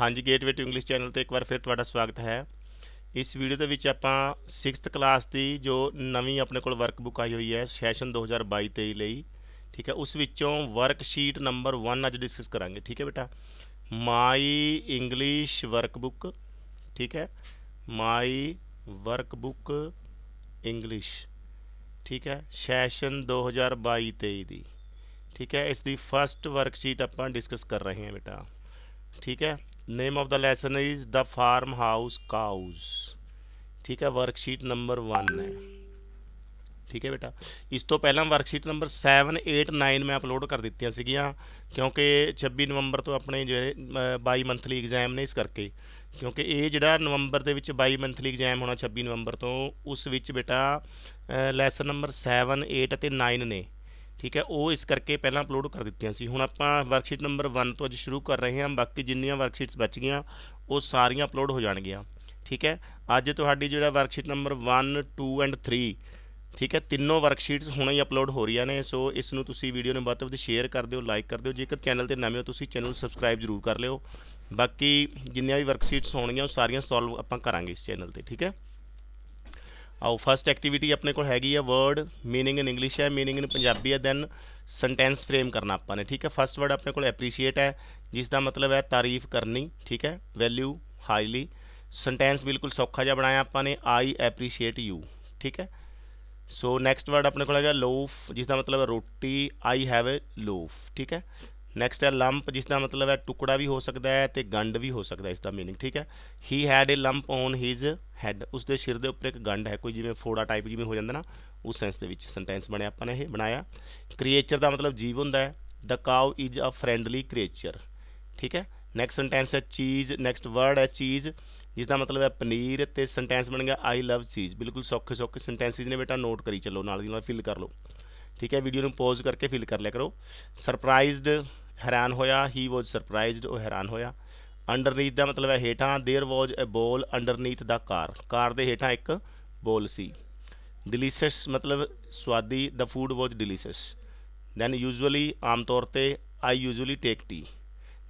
ਹਾਂਜੀ gateway to English channel ਤੇ ਇੱਕ ਵਾਰ ਫਿਰ ਤੁਹਾਡਾ ਸਵਾਗਤ ਹੈ ਇਸ ਵੀਡੀਓ ਦੇ ਵਿੱਚ ਆਪਾਂ 6th ਕਲਾਸ ਦੀ ਜੋ ਨਵੀਂ ਆਪਣੇ ਕੋਲ ਵਰਕਬੁੱਕ ਆਈ ਹੋਈ ਹੈ ਸੈਸ਼ਨ 2022-23 ਲਈ ਠੀਕ ਹੈ ਉਸ ਵਿੱਚੋਂ ਵਰਕਸ਼ੀਟ ਨੰਬਰ 1 ਅੱਜ ਡਿਸਕਸ ਕਰਾਂਗੇ ਠੀਕ ਹੈ ਬੇਟਾ ਮਾਈ ਇੰਗਲਿਸ਼ ਵਰਕਬੁੱਕ ਠੀਕ ਹੈ ਮਾਈ ਵਰਕਬੁੱਕ ਇੰਗਲਿਸ਼ ਠੀਕ ਹੈ ਸੈਸ਼ਨ 2022-23 ਦੀ ਠੀਕ ਹੈ ਇਸ ਦੀ ਫਸਟ ਵਰਕਸ਼ੀਟ ਆਪਾਂ ਡਿਸਕਸ ਕਰ ਰਹੇ ਹਾਂ ਬੇਟਾ ਠੀਕ ਹੈ name of the lesson is the farm house cows ਠੀਕ ਹੈ ਵਰਕਸ਼ੀਟ ਨੰਬਰ 1 ਹੈ ਠੀਕ ਹੈ ਬੇਟਾ ਇਸ ਤੋਂ ਪਹਿਲਾਂ ਵਰਕਸ਼ੀਟ ਨੰਬਰ 7 8 9 ਮੈਂ ਅਪਲੋਡ ਕਰ ਦਿੱਤੀਆਂ ਸੀਗੀਆਂ ਕਿਉਂਕਿ 26 ਨਵੰਬਰ ਤੋਂ ਆਪਣੇ ਜਿਹੜੇ 22 ਮੰਥਲੀ ਐਗਜ਼ਾਮ ਨੇ ਇਸ ਕਰਕੇ ਕਿਉਂਕਿ ਇਹ ਜਿਹੜਾ ਨਵੰਬਰ ਦੇ ਵਿੱਚ 22 ਮੰਥਲੀ ਐਗਜ਼ਾਮ ਹੋਣਾ 26 ਨਵੰਬਰ ਤੋਂ ਉਸ ਵਿੱਚ ਬੇਟਾ ਲੈਸਨ ਨੰਬਰ 7 8 ਅਤੇ 9 ਨੇ ਠੀਕ ਹੈ ਉਹ ਇਸ ਕਰਕੇ ਪਹਿਲਾਂ ਅਪਲੋਡ ਕਰ ਦਿੱਤੀਆਂ ਸੀ ਹੁਣ ਆਪਾਂ ਵਰਕਸ਼ੀਟ ਨੰਬਰ 1 ਤੋਂ ਅੱਜ ਸ਼ੁਰੂ ਕਰ ਰਹੇ ਹਾਂ ਬਾਕੀ ਜਿੰਨੀਆਂ ਵਰਕਸ਼ੀਟਸ ਬਚ ਗਈਆਂ ਉਹ ਸਾਰੀਆਂ ਅਪਲੋਡ ਹੋ ਜਾਣਗੀਆਂ ਠੀਕ ਹੈ ਅੱਜ ਤੁਹਾਡੀ ਜਿਹੜਾ ਵਰਕਸ਼ੀਟ ਨੰਬਰ 1 2 ਐਂਡ 3 ਠੀਕ ਹੈ ਤਿੰਨੋਂ ਵਰਕਸ਼ੀਟਸ ਹੁਣੇ ਹੀ ਅਪਲੋਡ ਹੋ ਰਹੀਆਂ ਨੇ ਸੋ ਇਸ ਨੂੰ ਤੁਸੀਂ ਵੀਡੀਓ ਨੂੰ ਵੱਧ ਤੋਂ ਵੱਧ ਸ਼ੇਅਰ ਕਰ ਦਿਓ ਲਾਈਕ ਕਰ ਦਿਓ ਜੇਕਰ ਚੈਨਲ ਤੇ ਨਵੇਂ ਹੋ ਤੁਸੀਂ ਚੈਨਲ ਨੂੰ ਸਬਸਕ੍ਰਾਈਬ ਜ਼ਰੂਰ ਕਰ ਲਿਓ ਬਾਕੀ ਜਿੰਨੀਆਂ ਵੀ ਵਰਕਸ਼ੀਟਸ ਹੋਣਗੀਆਂ ਉਹ ਸਾਰੀਆਂ ਸੋਲਵ ਆਪਾਂ ਕਰਾਂਗੇ ਇਸ ਚੈਨਲ ਤੇ ਠੀਕ ਹੈ ਆਓ ਫਰਸਟ ਐਕਟੀਵਿਟੀ ਆਪਣੇ ਕੋਲ ਹੈਗੀ ਆ ਵਰਡ मीनिंग ਇਨ ਇੰਗਲਿਸ਼ ਹੈ मीनिंग ਇਨ ਪੰਜਾਬੀ ਹੈ ਦੈਨ ਸੈਂਟੈਂਸ ਫਰੇਮ ਕਰਨਾ ਆਪਾਂ ਨੇ ਠੀਕ ਹੈ ਫਰਸਟ ਵਰਡ ਆਪਣੇ ਕੋਲ ਐਪਰੀਸ਼ੀਏਟ ਹੈ ਜਿਸ ਦਾ ਮਤਲਬ ਹੈ ਤਾਰੀਫ ਕਰਨੀ ਠੀਕ ਹੈ ਵੈਲਿਊ ਹਾਈਲੀ ਸੈਂਟੈਂਸ ਬਿਲਕੁਲ ਸੌਖਾ ਜਿਹਾ ਬਣਾਇਆ ਆਪਾਂ ਨੇ ਆਈ ਐਪਰੀਸ਼ੀਏਟ ਯੂ ਠੀਕ ਹੈ ਸੋ ਨੈਕਸਟ ਵਰਡ ਆਪਣੇ ਕੋਲ ਹੈਗਾ ਲੋਫ ਜਿਸ ਦਾ ਮਤਲਬ ਹੈ ਰੋਟੀ ਆਈ ਹੈਵ ਅ ਲੋਫ ਠੀਕ ਹੈ ਨੈਕਸਟ ਹੈ ਲੰਪ ਜਿਸ ਦਾ ਮਤਲਬ ਹੈ ਟੁਕੜਾ ਵੀ ਹੋ ਸਕਦਾ ਹੈ ਤੇ ਗੰਡ ਵੀ ਹੋ ਸਕਦਾ ਇਸ ਦਾ मीनिंग ਠੀਕ ਹੈ he had a lump on his head ਉਸ ਦੇ ਸਿਰ ਦੇ ਉੱਪਰ ਇੱਕ ਗੰਡ ਹੈ ਕੋਈ ਜਿਵੇਂ ਫੋੜਾ ਟਾਈਪ ਜਿਵੇਂ ਹੋ ਜਾਂਦਾ ਨਾ ਉਸ ਸੈਂਸ ਦੇ ਵਿੱਚ ਸੈਂਟੈਂਸ ਬਣਿਆ ਆਪਾਂ ਨੇ ਇਹ ਬਣਾਇਆ ਕ੍ਰੀਏਚਰ ਦਾ ਮਤਲਬ ਜੀਵ ਹੁੰਦਾ ਹੈ the cow is a friendly creature ਠੀਕ ਹੈ ਨੈਕਸਟ ਸੈਂਟੈਂਸ ਹੈ ਚੀਜ਼ ਨੈਕਸਟ ਵਰਡ ਹੈ ਚੀਜ਼ ਜਿਸ ਦਾ ਮਤਲਬ ਹੈ ਪਨੀਰ ਤੇ ਸੈਂਟੈਂਸ ਬਣ ਗਿਆ ਆਈ ਲਵ ਚੀਜ਼ ਬਿਲਕੁਲ ਸੌਖੇ ਸੌਖੇ ਸੈਂਟੈਂਸਿਸ ਨੇ ਬੇਟਾ ਨੋਟ ਕਰੀ ਚੱਲੋ ਨਾਲ ਦੀ ਨਾਲ ਫਿਲ ਕਰ ਲਓ ਠੀਕ ਹੈ ਵੀਡੀਓ ਨੂੰ ਪੌਜ਼ ਕਰਕੇ ਫਿਲ ਕਰ ਲਿਆ ਕਰੋ ਸਰਪ੍ਰਾਈਜ਼ਡ ਹੈਰਾਨ ਹੋਇਆ ਹੀ ਵਾਸ ਸਰਪ੍ਰਾਈਜ਼ਡ ਉਹ ਹੈਰਾਨ ਹੋਇਆ ਅੰਡਰਨੀਥ ਦਾ ਮਤਲਬ ਹੈ ਹੇਠਾਂ देयर ਵਾਸ ਅ ਬੋਲ ਅੰਡਰਨੀਥ ਦਾ ਕਾਰ ਕਾਰ ਦੇ ਹੇਠਾਂ ਇੱਕ ਬੋਲ ਸੀ ਡਿਲੀਸ਼ੀਅਸ ਮਤਲਬ ਸਵਾਦੀ the food was delicious then usually ਆਮ ਤੌਰ ਤੇ I usually take tea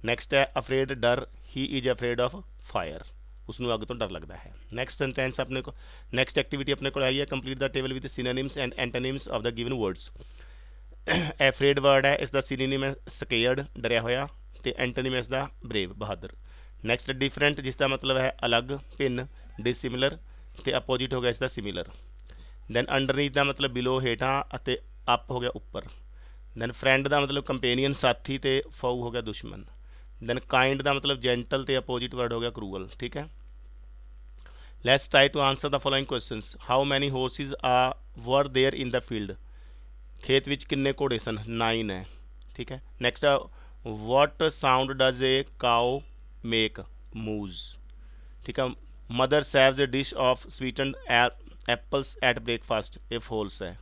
next ਹੈ ਅਫਰੇਡ ਡਰ he is afraid of fire ਉਸ ਨੂੰ ਅੱਗ ਤੋਂ ਡਰ ਲੱਗਦਾ ਹੈ ਨੈਕਸਟ ਸੈਂਟੈਂਸ ਆਪਣੇ ਕੋ ਨੈਕਸਟ ਐਕਟੀਵਿਟੀ ਆਪਣੇ ਕੋਲ ਆਈ ਹੈ complete the table with synonyms and antonyms of the given words afraid word ਹੈ ਇਸ ਦਾ ਸਿਨੋਨਿਮ ਹੈ ਸਕੇਅਰਡ ਡਰਿਆ ਹੋਇਆ ਤੇ ਐਂਟੋਨਿਮ ਇਸ ਦਾ ਬ੍ਰੇਵ ਬਹਾਦਰ ਨੈਕਸਟ ਡਿਫਰੈਂਟ ਜਿਸ ਦਾ ਮਤਲਬ ਹੈ ਅਲੱਗ ਭਿੰਨ ਡਿਸਿਮਿਲਰ ਤੇ ਆਪੋਜੀਟ ਹੋ ਗਿਆ ਇਸ ਦਾ ਸਿਮਿਲਰ ਦੈਨ ਅੰਡਰਨੀਥ ਦਾ ਮਤਲਬ ਬਿਲੋ ਹੇਠਾਂ ਅਤੇ ਅਪ ਹੋ ਗਿਆ ਉੱਪਰ ਦੈਨ ਫਰੈਂਡ ਦਾ ਮਤਲਬ ਕੰਪੈਨੀਅਨ ਸਾਥੀ ਤੇ ਫਾਉ ਹੋ ਗਿਆ ਦੁਸ਼ਮਣ ਦੈਨ ਕਾਈਂਡ ਦਾ ਮਤਲਬ ਜੈਂਟਲ ਤੇ ਆਪੋਜੀਟ ਵਰਡ ਹੋ ਗਿਆ ਕਰੂਅਲ ਠੀਕ ਹੈ let's try to answer the following questions how many horses are were there in the field ਖੇਤ ਵਿੱਚ ਕਿੰਨੇ ਘੋੜੇ ਸਨ 9 ਹੈ ਠੀਕ ਹੈ ਨੈਕਸਟ ਆ what sound does a cow make moos ਠੀਕ ਹੈ mother serves a dish of sweetened apples at breakfast if holes ਹੈ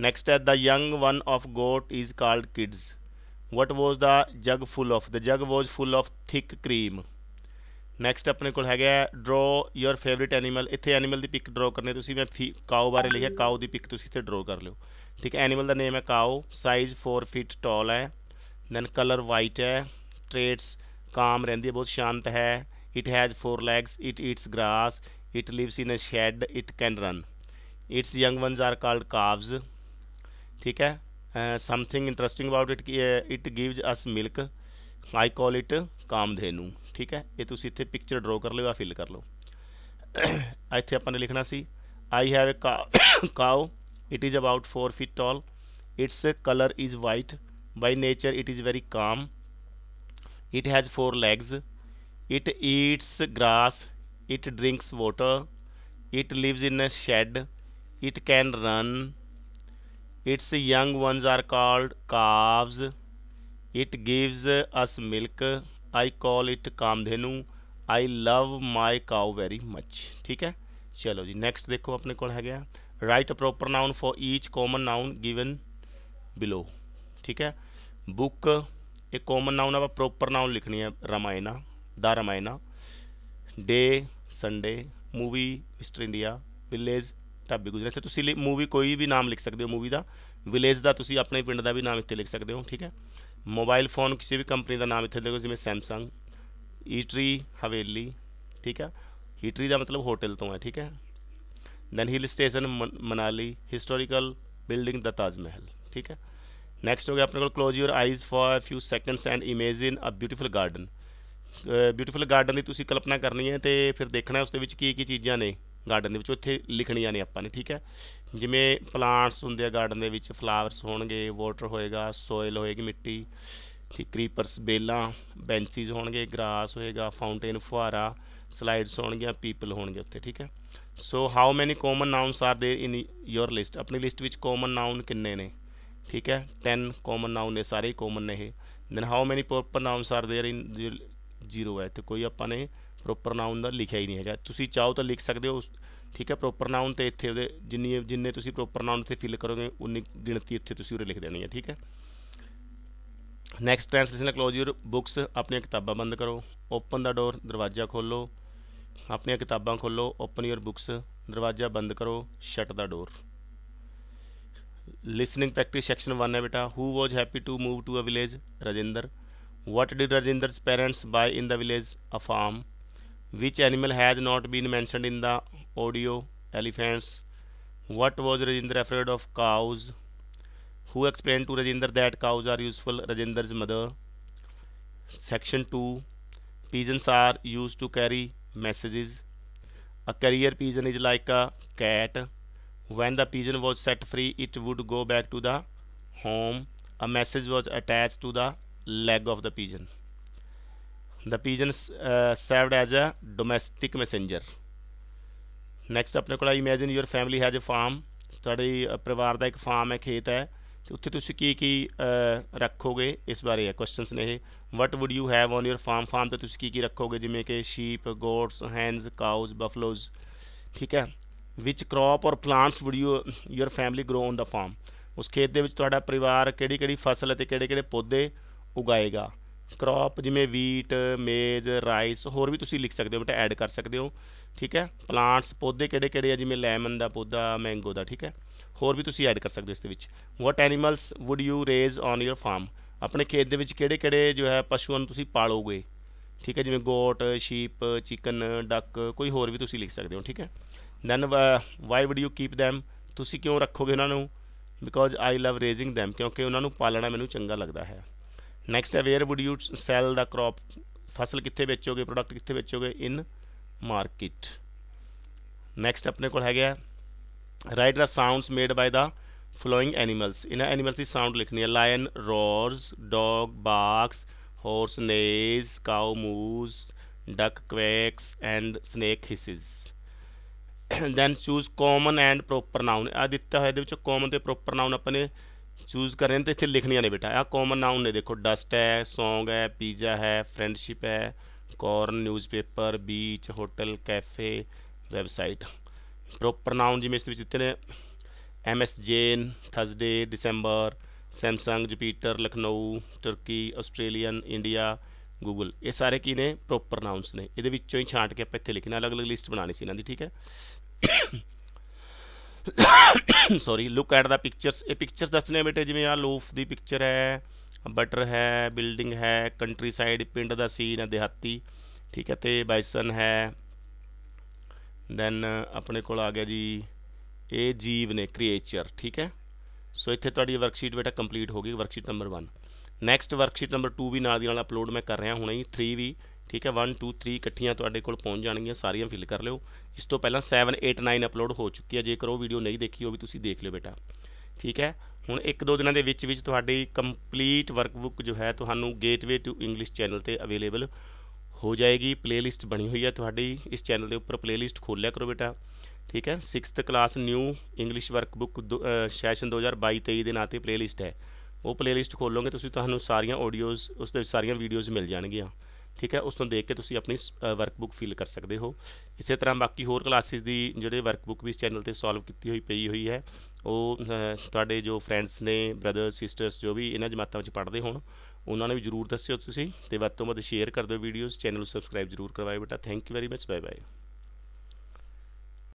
ਨੈਕਸਟ ਹੈ the young one of goat is called kids what was the jug full of the jug was full of thick cream next ਆਪਣੇ ਕੋਲ ਹੈਗਾ draw your favourite animal ਇੱਥੇ animal ਦੀ pic draw ਕਰਨੀ ਤੁਸੀਂ ਮੈਂ ਕਾਉ ਬਾਰੇ ਲਿਖਿਆ ਕਾਉ ਦੀ ਪਿਕ ਤੁਸੀਂ ਇੱਥੇ ਡਰਾ ਕਰ ਲਿਓ ਠੀਕ ਹੈ ਐਨੀਮਲ ਦਾ ਨੇਮ ਹੈ ਕਾਓ ਸਾਈਜ਼ 4 ਫੀਟ ਟਾਲ ਹੈ ਦੈਨ ਕਲਰ ਵਾਈਟ ਹੈ ਟ੍ਰੇਟਸ ਕਾਮ ਰਹਿੰਦੀ ਹੈ ਬਹੁਤ ਸ਼ਾਂਤ ਹੈ it has four legs it eats grass it lives in a shed it can run its young ones are called calves ਠੀਕ ਹੈ something interesting about it it gives us milk I call it Kamdhenu ਠੀਕ ਹੈ ਇਹ ਤੁਸੀਂ ਇੱਥੇ picture ਡਰਾ ਕਰ ਲਿਓ ਆ ਫਿਲ ਕਰ ਲਓ ਇੱਥੇ ਆਪਾਂ ਨੇ ਲਿਖਣਾ ਸੀ I have a cow it is about 4 feet tall its color is white by nature it is very calm it has four legs it eats grass it drinks water it lives in a shed it can run its young ones are called calves it gives us milk i call it kamdhenu I love my cow very much. ठीक है चलो जी next देखो अपने को है गया write a proper noun for each common noun given below ठीक है बुक एक कॉमन नाउन अब प्रॉपर नाउन लिखनी है Ramayana the Ramayana day Sunday movie East India village ਢਾਬੇ ਗੁਜਰਾ ਤੇ ਤੁਸੀਂ ਮੂਵੀ ਕੋਈ ਵੀ ਨਾਮ ਲਿਖ ਸਕਦੇ ਹੋ ਮੂਵੀ ਦਾ ਵਿਲੇਜ ਦਾ ਤੁਸੀਂ ਆਪਣੇ ਪਿੰਡ ਦਾ ਵੀ ਨਾਮ ਇੱਥੇ ਲਿਖ ਸਕਦੇ ਹੋ ਠੀਕ ਹੈ ਮੋਬਾਈਲ ਫੋਨ ਕਿਸੇ ਵੀ ਕੰਪਨੀ ਦਾ ਨਾਮ ਇੱਥੇ ਦੇਖੋ ਜਿਵੇਂ ਸੈਮਸੰਗ ਈਟਰੀ ਹਵੇਲੀ ਠੀਕ ਹੈ ਹੀਟਰੀ ਦਾ ਮਤਲਬ ਹੋਟਲ ਤੋਂ ਹੈ ਠੀਕ ਹੈ then hill station Manali historical building the Taj Mahal ਠੀਕ ਹੈ ਨੈਕਸਟ ਹੋ ਗਿਆ ਆਪਣੇ ਕੋਲ close your eyes for a few seconds and imagine a beautiful garden beautiful garden ਦੀ ਤੁਸੀਂ ਕਲਪਨਾ ਕਰਨੀ ਹੈ ਤੇ ਫਿਰ ਦੇਖਣਾ ਉਸ ਦੇ ਵਿੱਚ ਕੀ ਕੀ ਚੀਜ਼ਾਂ ਨੇ ਗਾਰਡਨ ਦੇ ਵਿੱਚ ਉੱਥੇ ਲਿਖਣੀਆਂ ਨੇ ਆਪਾਂ ਨੇ ਠੀਕ ਹੈ ਜਿਵੇਂ ਪਲਾਂਟਸ ਹੁੰਦੇ ਆ ਗਾਰਡਨ ਦੇ ਵਿੱਚ ਫਲਾਵਰਸ ਹੋਣਗੇ ਵਾਟਰ ਹੋਏਗਾ ਸੋਇਲ ਹੋਏਗੀ ਮਿੱਟੀ ਤੇ ਕ੍ਰੀਪਰਸ ਬੇਲਾਂ ਬੈਂਚਸ ਹੋਣਗੇ ਗ੍ਰਾਸ ਹੋਏਗਾ ਫਾਊਂਟੇਨ ਫੁਹਾਰਾ ਸਲਾਈਡਸ ਹੋਣਗੀਆਂ ਪੀਪਲ ਹੋਣਗੇ ਉੱਤੇ ਠੀਕ ਹੈ so how many common nouns are there in your list ਆਪਣੀ ਲਿਸਟ ਵਿੱਚ ਕਾਮਨ ਨਾਉਨ ਕਿੰਨੇ ਨੇ ਠੀਕ ਹੈ 10 ਕਾਮਨ ਨਾਉਨ ਨੇ ਸਾਰੇ ਕਾਮਨ ਨੇ ਇਹ then how many proper nouns are there in zero ਹੈ ਤੇ ਕੋਈ ਆਪਾਂ ਨੇ ਪ੍ਰੋਪਰ ਨਾਉਨ ਦਾ ਲਿਖਿਆ ਹੀ ਨਹੀਂ ਹੈਗਾ ਤੁਸੀਂ ਚਾਹੋ ਤਾਂ ਲਿਖ ਸਕਦੇ ਹੋ ਠੀਕ ਹੈ ਪ੍ਰੋਪਰ ਨਾਉਨ ਤੇ ਇੱਥੇ ਉਹਦੇ ਜਿੰਨੀ ਜਿੰਨੇ ਤੁਸੀਂ ਪ੍ਰੋਪਰ ਨਾਉਨ ਤੇ ਫਿਲ ਕਰੋਗੇ ਉਨੀ ਗਿਣਤੀ ਇੱਥੇ ਤੁਸੀਂ ਉਰੇ ਲਿਖ ਦੇਣੀ ਹੈ ਠੀਕ ਹੈ next translation close your books अपनियां किताबां बंद करो ओपन द डोर दरवाज़ा खोलो अपन किताबा खोलो ओपन योर बुक्स दरवाज़ा बंद करो shut the door listening practice section one है बेटा who was happy to move to a village Rajendra what did Rajendra parents buy in the village a farm which animal has not been mentioned in the audio elephants what was Rajendra afraid of cows who explained to Rajinder that cows are useful Rajinder's mother section 2 pigeons are used to carry messages a carrier pigeon is like a cat when the pigeon was set free it would go back to the home a message was attached to the leg of the pigeon the pigeon uh, served as a domestic messenger next ਆਪਣੇ ਕੋਲ imagine your family has a farm ਤੁਹਾਡੇ ਪਰਿਵਾਰ ਦਾ ਇੱਕ farm ਹੈ ਖੇਤ ਹੈ ਤੇ ਉੱਥੇ ਤੁਸੀਂ ਕੀ ਕੀ ਰੱਖੋਗੇ ਇਸ ਬਾਰੇ ਹੈ ਕੁਐਸਚਨਸ ਨੇ ਇਹ what would you have on your farm farm ਤੇ ਤੁਸੀਂ ਕੀ ਕੀ ਰੱਖੋਗੇ ਜਿਵੇਂ ਕਿ ਸ਼ੀਪ ਗੋਟਸ ਹੈਂਸ ਕਾਊਜ਼ ਬਫਲੋਜ਼ ਠੀਕ ਹੈ which crop or plants would you your family grow on the farm ਉਸ ਖੇਤ ਦੇ ਵਿੱਚ ਤੁਹਾਡਾ ਪਰਿਵਾਰ ਕਿਹੜੀ ਕਿਹੜੀ ਫਸਲ ਅਤੇ ਕਿਹੜੇ ਕਿਹੜੇ ਪੌਦੇ ਉਗਾਏਗਾ ਕ੍ਰੌਪ ਜਿਵੇਂ ਵੀਟ ਮੇਜ਼ ਰਾਈਸ ਹੋਰ ਵੀ ਤੁਸੀਂ ਲਿਖ ਸਕਦੇ ਹੋ ਬਟ ਐਡ ਕਰ ਸਕਦੇ ਹੋ ਠੀਕ ਹੈ ਪਲਾਂਟਸ ਪੌਦੇ ਕਿਹੜੇ ਕਿਹੜੇ ਆ ਜਿਵੇਂ ਲੈਮਨ ਦਾ ਪੌਦਾ ਮੈਂਗੋ ਦਾ ਠੀਕ ਹੈ ਹੋਰ ਵੀ ਤੁਸੀਂ ਐਡ ਕਰ ਸਕਦੇ ਹੋ ਇਸ ਦੇ ਵਿੱਚ what animals would you raise on your farm ਆਪਣੇ ਖੇਤ ਦੇ ਵਿੱਚ ਕਿਹੜੇ-ਕਿਹੜੇ ਜੋ ਹੈ ਪਸ਼ੂਆਂ ਨੂੰ ਤੁਸੀਂ ਪਾਲੋਗੇ ਠੀਕ ਹੈ ਜਿਵੇਂ ਗੋਟ ਸ਼ੀਪ ਚਿਕਨ ਡੱਕ ਕੋਈ ਹੋਰ ਵੀ ਤੁਸੀਂ ਲਿਖ ਸਕਦੇ ਹੋ ਠੀਕ ਹੈ then why would you keep them ਤੁਸੀਂ ਕਿਉਂ ਰੱਖੋਗੇ ਉਹਨਾਂ ਨੂੰ because I love raising them ਕਿਉਂਕਿ ਉਹਨਾਂ ਨੂੰ ਪਾਲਣਾ ਮੈਨੂੰ ਚੰਗਾ ਲੱਗਦਾ ਹੈ ਨੈਕਸਟ ਹੈ where would you sell the crop ਫਸਲ ਕਿੱਥੇ ਵੇਚੋਗੇ ਪ੍ਰੋਡਕਟ ਕਿੱਥੇ ਵੇਚੋਗੇ ਇਨ ਮਾਰਕੀਟ ਨੈਕਸਟ ਆਪਣੇ ਕੋਲ ਹੈਗਾ write the sounds made by the following animals in animals की sound लिखनी है lion roars dog barks horse neighs cow moos duck quacks and snake hisses then choose common and proper noun Aditya ਹੈ ਇਹਦੇ ਵਿੱਚ common ਤੇ proper noun ਆਪਾਂ ਨੇ choose ਕਰਨੇ ਨੇ ਤੇ ਇੱਥੇ ਲਿਖਣੀਆਂ ਨੇ ਬੇਟਾ ਆ ਕਾਮਨ ਨਾਉਨ ਨੇ ਦੇਖੋ ਡਸਟ ਹੈ ਸੌਂਗ ਹੈ ਪੀਜ਼ਾ ਹੈ ਫਰੈਂਡਸ਼ਿਪ ਹੈ corn newspaper beach hotel cafe website proper noun ਜਿਵੇਂ ਇਸ ਵਿੱਚ ਦਿੱਤੇ ਨੇ M S Jane Thursday December Samsung Jupiter Lucknow Turkey Australian India Google ਇਹ ਸਾਰੇ ਕੀ ਨੇ ਪ੍ਰੋਪਰ ਨਾਉਨਸ ਨੇ ਇਹਦੇ ਵਿੱਚੋਂ ਹੀ ਛਾਂਟ ਕੇ ਆਪਾਂ ਇੱਥੇ ਲਿਖਣਾ ਅਲੱਗ-ਅਲੱਗ ਲਿਸਟ ਬਣਾਣੀ ਸੀ ਇਹਨਾਂ ਦੀ ਠੀਕ ਹੈ sorry look at the pictures ਇਹ ਪਿਕਚਰਸ ਦੱਸਨੇ ਬੇਟੇ ਜਿਵੇਂ ਆ ਲੋਫ ਦੀ ਪਿਕਚਰ ਹੈ ਬਟਰ ਹੈ ਬਿਲਡਿੰਗ ਹੈ ਕੰਟਰੀ ਸਾਈਡ ਪਿੰਡ ਦਾ ਸੀਨ ਹੈ ਦਿਹਾਤੀ ਠੀਕ ਹੈ ਤੇ ਬਾਈਸਨ ਹੈ ਦੈਨ uh, ਆਪਣੇ ਕੋਲ ਆ ਗਿਆ ਜੀ ਇਹ ਜੀਵ ਨੇ ਕ੍ਰੀਏਚਰ ਠੀਕ ਹੈ ਸੋ ਇੱਥੇ ਤੁਹਾਡੀ ਵਰਕਸ਼ੀਟ ਬੇਟਾ ਕੰਪਲੀਟ ਹੋ ਗਈ worksheet number 1 next worksheet number 2 ਵੀ ਨਾਲ ਦੀ ਨਾਲ ਅਪਲੋਡ ਮੈਂ ਕਰ ਰਿਹਾ ਹੁਣੇ ਹੀ 3 ਵੀ ਠੀਕ ਹੈ 1 2 3 ਇਕੱਠੀਆਂ ਤੁਹਾਡੇ ਕੋਲ ਪਹੁੰਚ ਜਾਣਗੀਆਂ ਸਾਰੀਆਂ ਫਿਲ ਕਰ ਲਿਓ ਇਸ ਤੋਂ ਪਹਿਲਾਂ 7 8 9 ਅਪਲੋਡ ਹੋ ਚੁੱਕੀ ਹੈ ਜੇਕਰ ਉਹ ਵੀਡੀਓ ਨਹੀਂ ਦੇਖੀ ਉਹ ਵੀ ਤੁਸੀਂ ਦੇਖ ਲਿਓ ਬੇਟਾ ਠੀਕ ਹੈ ਹੁਣ ਇੱਕ ਦੋ ਦਿਨਾਂ ਦੇ ਵਿੱਚ ਵਿੱਚ ਤੁਹਾਡੀ ਕੰਪਲੀਟ ਵਰਕਬੁੱਕ ਜੋ ਹੈ ਤੁਹਾਨੂੰ ਗੇਟਵੇ ਟੂ ਇੰਗਲਿਸ਼ ਚੈਨਲ ਤੇ ਅਵੇਲੇਬਲ ਹੋ ਜਾਏਗੀ ਪਲੇਲਿਸਟ ਬਣੀ ਹੋਈ ਹੈ ਤੁਹਾਡੀ ਇਸ ਚੈਨਲ ਦੇ ਉੱਪਰ ਪਲੇਲਿਸਟ ਖੋਲਿਆ ਕਰੋ ਬੇਟਾ ਠੀਕ ਹੈ 6th class new English workbook session 2022-23 ਦੇ ਨਾਂ ਤੇ ਪਲੇਲਿਸਟ ਹੈ ਉਹ ਪਲੇਲਿਸਟ ਖੋਲੋਗੇ ਤੁਸੀਂ ਤੁਹਾਨੂੰ ਸਾਰੀਆਂ ਆਡੀਓਜ਼ ਉਸ ਦੇ ਸਾਰੀਆਂ ਵੀਡੀਓਜ਼ ਮਿਲ ਜਾਣਗੀਆਂ ਠੀਕ ਹੈ ਉਸ ਤੋਂ ਦੇਖ ਕੇ ਤੁਸੀਂ ਆਪਣੀ ਵਰਕਬੁੱਕ ਫਿਲ ਕਰ ਸਕਦੇ ਹੋ ਇਸੇ ਤਰ੍ਹਾਂ ਬਾਕੀ ਹੋਰ ਕਲਾਸਿਸ ਦੀ ਜਿਹੜੇ ਵਰਕਬੁੱਕ ਵੀ ਇਸ ਚੈਨਲ ਤੇ ਸੋਲਵ ਕੀਤੀ ਹੋਈ ਪਈ ਹੋਈ ਹੈ ਉਹ ਤੁਹਾਡੇ ਜੋ ਫਰੈਂਡਸ ਨੇ ਬ੍ਰਦਰਸ ਸਿਸਟਰਸ ਜੋ ਵੀ ਇਹਨਾਂ ਜਮਾਤਾਂ ਵਿੱਚ ਪੜ੍ਹਦੇ ਹੋਣ ਉਹਨਾਂ ਨੇ ਵੀ ਜਰੂਰ ਦੱਸਿਓ ਤੁਸੀਂ ਤੇ ਵੱਧ ਤੋਂ ਵੱਧ ਸ਼ੇਅਰ ਕਰ ਦਿਓ ਵੀਡੀਓਜ਼ ਚੈਨਲ ਨੂੰ ਸਬਸਕ੍ਰਾਈਬ ਜਰੂਰ ਕਰਵਾਇਓ ਬੇਟਾ thank you very much bye bye